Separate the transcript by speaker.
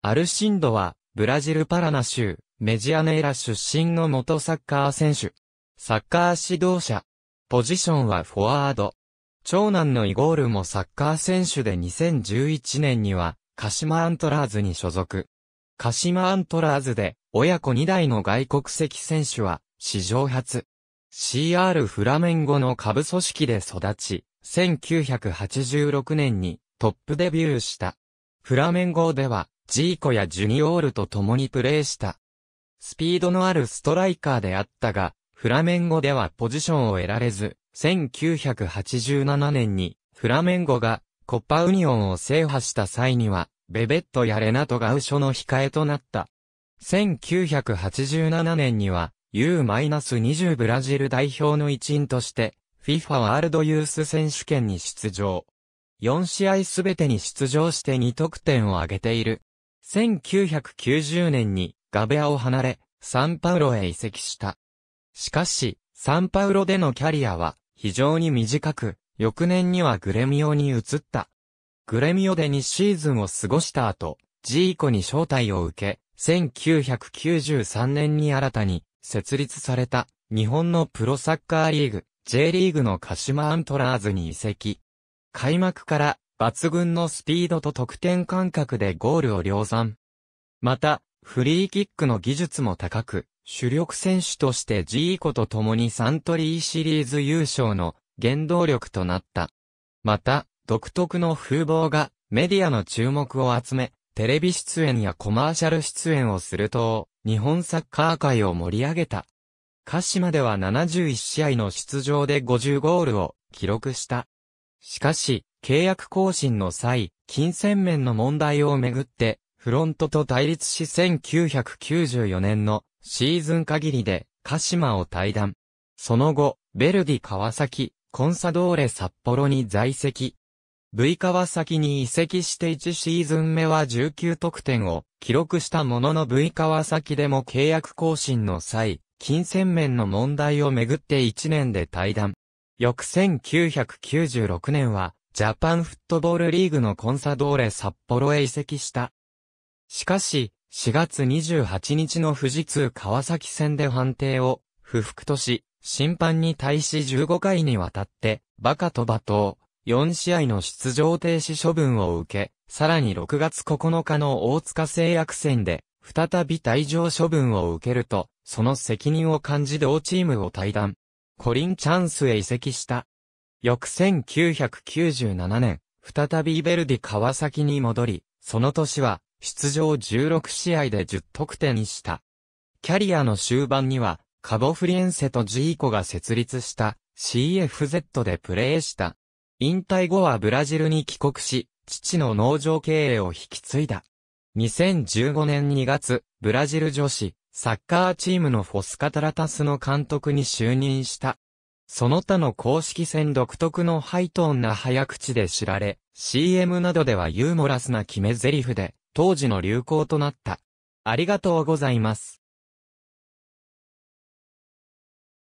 Speaker 1: アルシンドは、ブラジルパラナ州、メジアネイラ出身の元サッカー選手。サッカー指導者。ポジションはフォワード。長男のイゴールもサッカー選手で2011年には、カシマアントラーズに所属。カシマアントラーズで、親子2代の外国籍選手は、史上初。CR フラメンゴの下部組織で育ち、1986年にトップデビューした。フラメンゴではジーコやジュニオールと共にプレーした。スピードのあるストライカーであったが、フラメンゴではポジションを得られず、1987年にフラメンゴがコッパウニオンを制覇した際には、ベベットやレナトがウショの控えとなった。1987年には U-20 ブラジル代表の一員として FIFA ワールドユース選手権に出場。4試合すべてに出場して2得点を挙げている。1990年にガベアを離れ、サンパウロへ移籍した。しかし、サンパウロでのキャリアは非常に短く、翌年にはグレミオに移った。グレミオで2シーズンを過ごした後、ジーコに招待を受け、1993年に新たに設立された日本のプロサッカーリーグ、J リーグの鹿島アントラーズに移籍。開幕から抜群のスピードと得点感覚でゴールを量産。また、フリーキックの技術も高く、主力選手としてジーコと共にサントリーシリーズ優勝の原動力となった。また、独特の風貌がメディアの注目を集め、テレビ出演やコマーシャル出演をすると、日本サッカー界を盛り上げた。鹿島では71試合の出場で50ゴールを記録した。しかし、契約更新の際、金銭面の問題をめぐって、フロントと対立し1994年のシーズン限りで鹿島を退団。その後、ベルディ川崎、コンサドーレ札幌に在籍。V 川崎に移籍して1シーズン目は19得点を記録したものの V 川崎でも契約更新の際、金銭面の問題をめぐって1年で退団。翌1996年は、ジャパンフットボールリーグのコンサドーレ札幌へ移籍した。しかし、4月28日の富士通川崎戦で判定を不服とし、審判に対し15回にわたって、バカと罵倒、4試合の出場停止処分を受け、さらに6月9日の大塚製薬戦で、再び退場処分を受けると、その責任を感じ同チームを退団。コリンチャンスへ移籍した。翌1997年、再びイベルディ川崎に戻り、その年は出場16試合で10得点にした。キャリアの終盤には、カボフリエンセとジーコが設立した CFZ でプレーした。引退後はブラジルに帰国し、父の農場経営を引き継いだ。2015年2月、ブラジル女子サッカーチームのフォスカタラタスの監督に就任した。その他の公式戦独特のハイトーンな早口で知られ、CM などではユーモラスな決め台詞で、当時の流行となった。ありがとうございます。